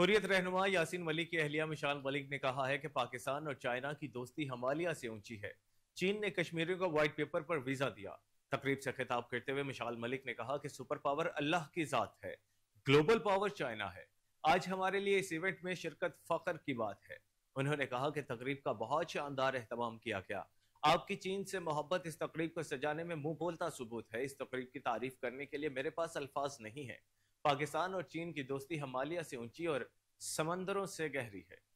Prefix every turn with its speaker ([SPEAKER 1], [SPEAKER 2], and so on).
[SPEAKER 1] हुरियत रहनुमा यासिन मलिक की अहलिया मिशाल मलिक ने कहा है कि पाकिस्तान और चाइना की दोस्ती हमालिया से ऊंची है चीन ने कश्मीरियों को व्हाइट पेपर पर वीजा दिया तकरीब से खिताब करते हुए मिशाल मलिक ने कहा कि सुपर पावर अल्लाह की जात है ग्लोबल पावर चाइना है आज हमारे लिए इस इवेंट में शिरकत फखर की बात है उन्होंने कहा कि तकरीब का बहुत शानदार अहतमाम किया गया आपकी चीन से मोहब्बत इस तकरीब को सजाने में मुंह बोलता सबूत है इस तकरीब की तारीफ करने के लिए मेरे पास अल्फाज नहीं है पाकिस्तान और चीन की दोस्ती हमालिया से ऊंची और समंदरों से गहरी है